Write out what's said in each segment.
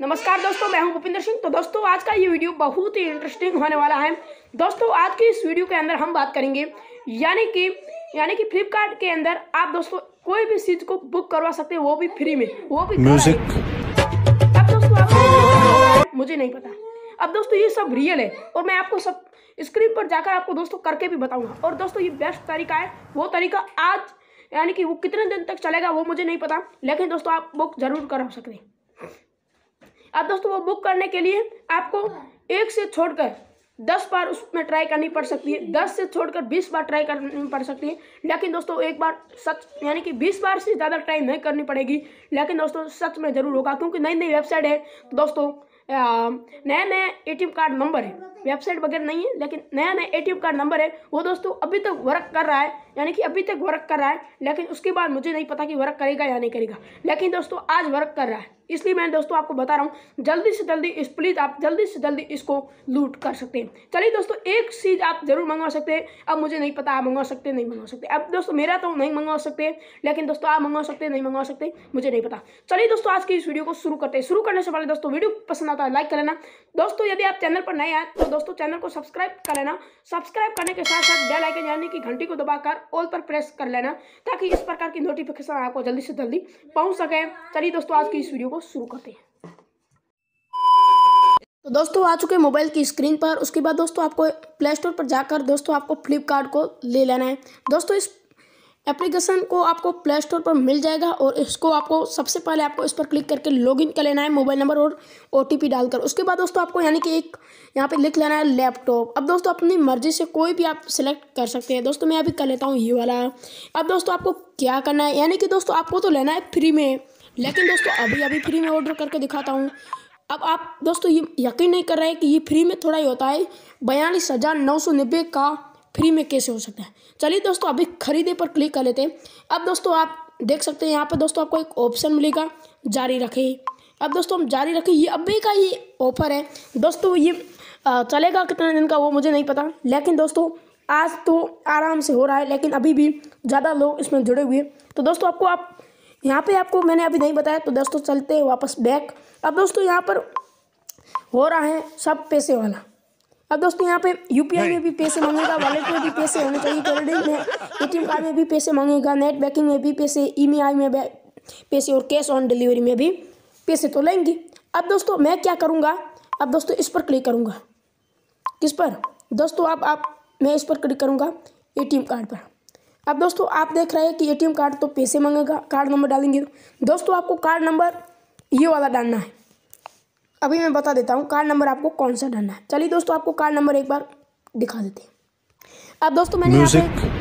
नमस्कार दोस्तों मैं हूं भूपिंदर सिंह तो दोस्तों आज का ये वीडियो बहुत ही इंटरेस्टिंग होने वाला है दोस्तों आज की इस वीडियो के अंदर हम बात करेंगे यानी कि यानी कि फ्लिपकार्ट के अंदर आप दोस्तों कोई भी चीज़ को बुक करवा सकते हैं वो भी फ्री में वो भी म्यूजिक अब दोस्तों आप मुझे नहीं पता अब दोस्तों ये सब रियल है और मैं आपको सब स्क्रीन पर जाकर आपको दोस्तों करके भी बताऊंगा और दोस्तों ये बेस्ट तरीका है वो तरीका आज यानी कि वो कितने दिन तक चलेगा वो मुझे नहीं पता लेकिन दोस्तों आप बुक जरूर करा सकते हैं अब दोस्तों वो बुक करने के लिए आपको एक से छोड़कर दस बार उसमें ट्राई करनी पड़ सकती है दस से छोड़कर बीस बार ट्राई करनी पड़ सकती है लेकिन दोस्तों एक बार सच यानी कि बीस बार से ज़्यादा ट्राई नहीं करनी पड़ेगी लेकिन दोस्तों सच में ज़रूर होगा क्योंकि नई नई वेबसाइट है दोस्तों नए नए ए कार्ड नंबर है वेबसाइट वगैरह नहीं है लेकिन नया नया ए कार्ड नंबर है वो दोस्तों अभी तक वर्क कर रहा है यानी कि अभी तक वर्क कर रहा है लेकिन उसके बाद मुझे नहीं पता कि वर्क करेगा या नहीं करेगा लेकिन दोस्तों आज वर्क कर रहा है इसलिए मैं दोस्तों आपको बता रहा हूँ जल्दी से जल्दी इस प्लीज़ आप जल्दी से जल्दी इसको लूट कर सकते हैं चलिए दोस्तों एक चीज़ आप ज़रूर मंगवा सकते हैं अब मुझे नहीं पता आप मंगवा सकते नहीं मंगवा सकते अब दोस्तों मेरा तो नहीं मंगवा सकते लेकिन दोस्तों आप मंगवा सकते नहीं मंगवा सकते मुझे नहीं पता चलिए दोस्तों आज की इस वीडियो को शुरू करते हैं शुरू करने से पहले दोस्तों वीडियो पसंद आता है लाइक कर लेना दोस्तों यदि आप चैनल पर नए आए तो दोस्तों चैनल को सब्सक्राइब कर लेना सब्सक्राइब करने के साथ साथ बेल आइकन यानी कि घंटी को दबाकर ऑल पर प्रेस कर लेना ताकि इस प्रकार की नोटिफिकेशन आपको जल्दी से जल्दी पहुंच सके चलिए दोस्तों आज की इस वीडियो को शुरू करते हैं तो दोस्तों आ चुके मोबाइल की स्क्रीन पर उसके बाद दोस्तों आपको प्ले स्टोर पर जाकर दोस्तों आपको फ्लिपकार्ट को ले लेना है दोस्तों इस एप्लीकेशन को आपको प्ले स्टोर पर मिल जाएगा और इसको आपको सबसे पहले आपको इस पर क्लिक करके लॉगिन कर लेना है मोबाइल नंबर और ओ डालकर उसके बाद दोस्तों आपको यानी कि एक यहाँ पे लिख लेना है लैपटॉप अब दोस्तों अपनी मर्जी से कोई भी आप सिलेक्ट कर सकते हैं दोस्तों मैं अभी कर लेता हूँ ये वाला अब दोस्तों आपको क्या करना है यानी कि दोस्तों आपको तो लेना है फ्री में लेकिन दोस्तों अभी अभी फ्री में ऑर्डर करके दिखाता हूँ अब आप दोस्तों ये यकीन नहीं कर रहे कि ये फ्री में थोड़ा ही होता है बयालीस हज़ार नौ सौ नब्बे का फ्री में कैसे हो सकता है चलिए दोस्तों अभी खरीदे पर क्लिक कर लेते हैं अब दोस्तों आप देख सकते हैं यहाँ पर दोस्तों आपको एक ऑप्शन मिलेगा जारी रखें अब दोस्तों हम जारी रखें ये अभी का ही ऑफर है दोस्तों ये चलेगा कितने दिन का वो मुझे नहीं पता लेकिन दोस्तों आज तो आराम से हो रहा है लेकिन अभी भी ज़्यादा लोग इसमें जुड़े हुए तो दोस्तों आपको आप यहाँ पे आपको मैंने अभी नहीं बताया तो दोस्तों चलते हैं वापस बैक अब दोस्तों यहाँ पर हो रहा है सब पैसे वाला अब दोस्तों यहाँ पे यूपीआई में भी पैसे मांगेगा वॉलेट में भी पैसे होने चाहिए क्रेडिट में एम कार्ड में भी पैसे मांगेगा नेट बैंकिंग में भी पैसे आई e में पैसे और कैश ऑन डिलीवरी में भी पैसे तो लेंगे अब दोस्तों मैं क्या करूँगा अब दोस्तों इस पर क्लिक करूँगा किस पर दोस्तों आप आप मैं इस पर क्लिक करूँगा ए कार्ड पर अब दोस्तों आप देख रहे हैं कि ए कार्ड तो पैसे मांगेगा कार्ड नंबर डालेंगे दोस्तों आपको कार्ड नंबर ये वाला डालना है अभी मैं बता देता हूँ कार्ड नंबर आपको कौन सा डालना है चलिए दोस्तों आपको कार्ड नंबर एक बार दिखा देते हैं अब दोस्तों मैंने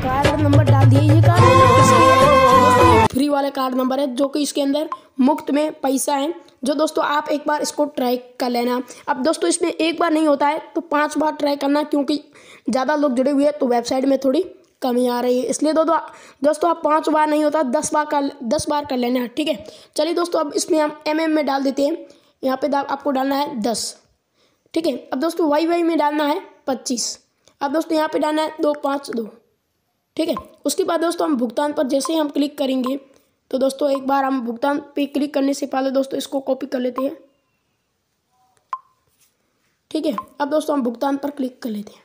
कार्ड नंबर डाल दिया ये कार्ड फ्री वाले कार्ड नंबर है जो कि इसके अंदर मुफ्त में पैसा है जो दोस्तों आप एक बार इसको ट्राई कर लेना अब दोस्तों इसमें एक बार नहीं होता है तो पांच बार ट्राई करना क्योंकि ज़्यादा लोग जुड़े हुए हैं तो वेबसाइट में थोड़ी कमी आ रही है इसलिए दो, दो दोस्तों आप पाँच बार नहीं होता दस बार कर दस बार कर लेना ठीक है चलिए दोस्तों अब इसमें हम एम में डाल देते हैं यहाँ पे आपको डालना है दस ठीक है अब दोस्तों वाई वाई में डालना है पच्चीस अब दोस्तों यहाँ पे डालना है दो पाँच दो ठीक है उसके बाद दोस्तों हम भुगतान पर जैसे ही हम क्लिक करेंगे तो दोस्तों एक बार हम भुगतान पे क्लिक करने से पहले दोस्तों इसको कॉपी कर लेते हैं ठीक है अब दोस्तों हम भुगतान पर क्लिक कर लेते हैं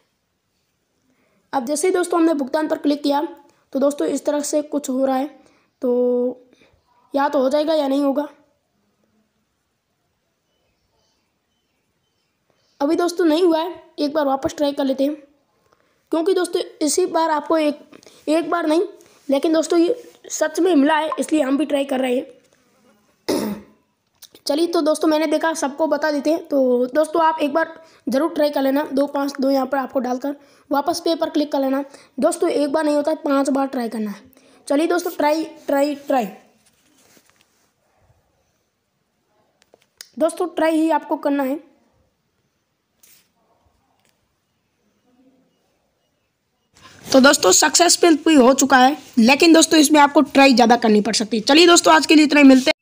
अब जैसे ही दोस्तों हमने भुगतान पर क्लिक किया तो दोस्तों इस तरह से कुछ हो रहा है तो या तो हो जाएगा या नहीं होगा अभी दोस्तों तो नहीं हुआ है एक बार वापस ट्राई कर लेते हैं क्योंकि दोस्तों इसी बार आपको एक एक बार नहीं लेकिन दोस्तों ये सच में मिला है इसलिए हम भी ट्राई कर रहे हैं चलिए तो दोस्तों मैंने देखा सबको बता देते हैं तो दोस्तों आप एक बार ज़रूर ट्राई कर लेना दो पाँच दो यहाँ पर आपको डालकर वापस पे पर क्लिक कर लेना दोस्तों एक बार नहीं होता है पाँच बार ट्राई करना है चलिए दोस्तों ट्राई ट्राई ट्राई दोस्तों ट्राई ही आपको करना है तो दोस्तों सक्सेसफुल भी हो चुका है लेकिन दोस्तों इसमें आपको ट्राई ज़्यादा करनी पड़ सकती है चलिए दोस्तों आज के लिए इतना ही मिलते हैं